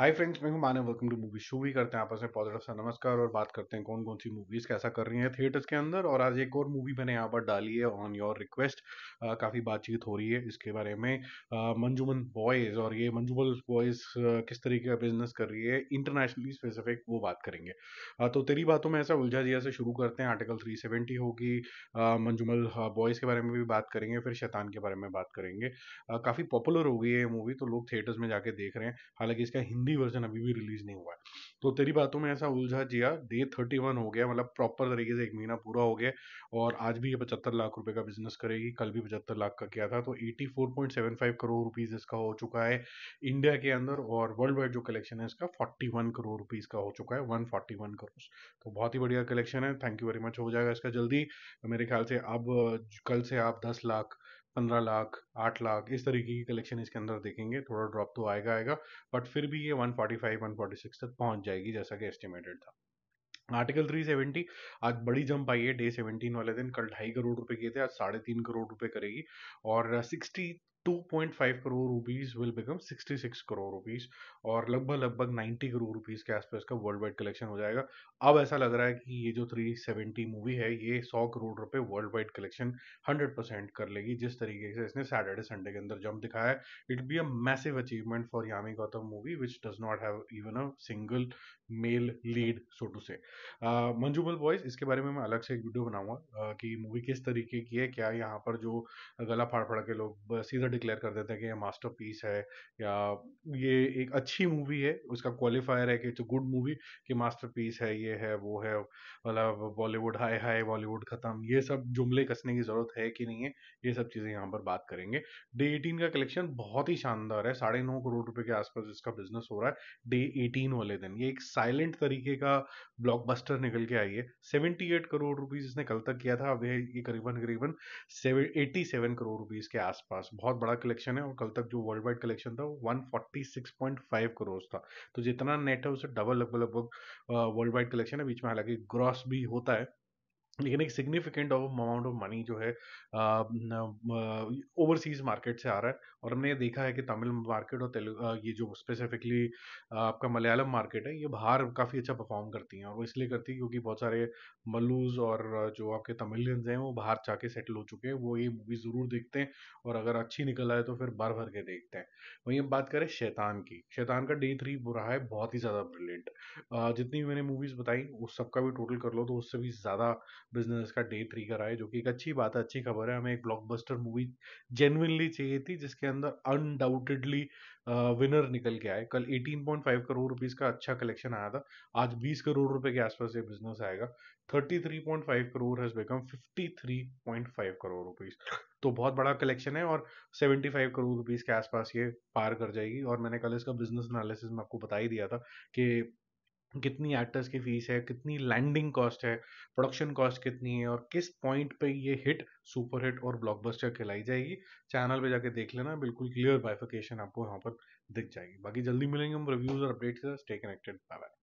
हाय friends मैं हूं Manav welcome to movie show भी करते हैं आपस में पॉजिटिव सा नमस्कार और बात करते हैं कौन कौन सी मूवीज कैसा कर रही हैं थिएटर्स के अंदर और आज एक और मूवी मैंने यहाँ पर डाली है ऑन योर रिक्वेस्ट काफ़ी बातचीत हो रही है इसके बारे में मंजुमन बॉयज और ये मंजूमल बॉयज किस तरीके का बिजनेस कर रही है इंटरनेशनली स्पेसिफिक वो बात करेंगे आ, तो तेरी बातों में ऐसा उलझा जिया से शुरू करते हैं आर्टिकल थ्री सेवेंटी होगी मंजुमल बॉयज़ के बारे में भी बात करेंगे फिर शैतान के बारे में बात करेंगे काफ़ी पॉपुलर हो गई है मूवी तो लोग थिएटर्स में जाके देख रहे हैं हालांकि इसका हिंदी हिंदी वर्जन अभी भी रिलीज नहीं हुआ है तो तेरी बातों में ऐसा उलझा जिया डे थर्टी वन हो गया मतलब प्रॉपर तरीके से एक महीना पूरा हो गया और आज भी ये पचहत्तर लाख रुपए का बिजनेस करेगी कल भी पचहत्तर लाख का किया था तो eighty four point seven five crore rupees इसका हो चुका है इंडिया के अंदर और वर्ल्ड वाइड जो कलेक्शन है इसका फोर्टी वन करोड़ रुपीज़ का हो चुका है वन फोर्टी वन करोड़ तो बहुत ही बढ़िया कलेक्शन है थैंक यू वेरी मच हो जाएगा इसका जल्दी मेरे ख्याल से अब कल से आप दस लाख पंद्रह लाख आठ लाख इस तरीके की कलेक्शन इसके अंदर देखेंगे थोड़ा ड्रॉप तो आएगा आएगा बट फिर भी ये 145 146 तक पहुंच जाएगी जैसा कि एस्टिमेटेड था आर्टिकल 370 आज बड़ी जंप आई है डे 17 वाले दिन कल ढाई करोड़ रुपए किए थे आज साढ़े तीन करोड़ रुपए करेगी और sixty 2.5 crore rupees will become 66 crore rupees और लगभग लगभग 90 करोड़ रुपीस के आसपास का वर्ल्ड वाइड कलेक्शन हो जाएगा अब ऐसा लग रहा है कि ये जो 370 मूवी है ये 100 करोड़ रुपए वर्ल्ड वाइड कलेक्शन 100 परसेंट कर लेगी जिस तरीके से इसने सैटरडे संडे के अंदर जंप दिखाया है it be a massive achievement for Yami Gautam movie which does not have even a single male lead so to say मंजूबल बॉयज इसके बारे में मैं अलग से एक वीडियो बनाऊंगा uh, कि मूवी किस तरीके की है क्या यहाँ पर जो गला फाड़ फाड़ के लोग सीधा ऐसा डिक्लेयर कर देते हैं कि ये मास्टर पीस है या ये एक अच्छी मूवी है उसका क्वालिफायर है कि इट्स गुड मूवी कि मास्टर पीस है ये है वो है मतलब बॉलीवुड हाई हाई बॉलीवुड ख़त्म ये सब जुमले कसने की ज़रूरत है कि नहीं है ये सब चीज़ें यहाँ पर बात करेंगे डे एटीन का कलेक्शन बहुत ही शानदार है साढ़े नौ करोड़ रुपये के आसपास इसका बिजनेस हो रहा है डे एटीन वाले दिन ये एक साइलेंट तरीके का ब्लॉकबस्टर निकल के आई है सेवेंटी एट करोड़ रुपीज़ इसने कल तक किया था अब ये करीबन करीबन seven eighty seven crore rupees के आसपास बहुत बड़ा कलेक्शन है और कल तक जो वर्ल्ड वाइड कलेक्शन था वो फाइव करोड़ था तो जितना नेट है उससे डबल लगभग लगभग वर्ल्ड वाइड कलेक्शन है बीच में हालांकि ग्रॉस भी होता है लेकिन एक सिग्निफिकेंट अमाउंट ऑफ मनी जो है ओवरसीज मार्केट से आ रहा है और हमने ये देखा है कि तमिल मार्केट और तेलुगु ये जो स्पेसिफिकली आपका मलयालम मार्केट है ये बाहर काफ़ी अच्छा परफॉर्म करती हैं और वो इसलिए करती है क्योंकि बहुत सारे मलूज और जो आपके तमिलियंस हैं वो बाहर जाके सेटल हो चुके हैं वो ये मूवी ज़रूर देखते हैं और अगर अच्छी निकल आए तो फिर बार भर के देखते हैं वहीं अब बात करें शैतान की शैतान का डे थ्री बुरा है बहुत ही ज़्यादा ब्रिलियंट जितनी मैंने मूवीज़ बताई उस सबका भी टोटल कर लो तो उससे भी ज़्यादा बिजनेस का डे थ्री कराए जो कि एक अच्छी बात है अच्छी खबर है हमें एक ब्लॉकबस्टर मूवी जेनविनली चाहिए थी जिसके अंदर अनडाउटेडली विनर निकल के आए कल 18.5 करोड़ रुपीस का अच्छा कलेक्शन आया था आज 20 करोड़ रुपए के आसपास ये बिजनेस आएगा 33.5 crore has become 53.5 crore rupees तो बहुत बड़ा कलेक्शन है और 75 करोड़ रुपीस के आसपास ये पार कर जाएगी और मैंने कल इसका बिजनेस एनालिसिस में आपको बता ही दिया था कि कितनी एक्टर्स की फीस है कितनी लैंडिंग कॉस्ट है प्रोडक्शन कॉस्ट कितनी है और किस पॉइंट पे ये हिट सुपर हिट और ब्लॉकबस्टर खिलाई जाएगी चैनल पे जाके देख लेना बिल्कुल क्लियर बाइफिकेशन आपको यहाँ पर दिख जाएगी बाकी जल्दी मिलेंगे हम रिव्यूज़ और अपडेट्स स्टे कनेक्टेड बाय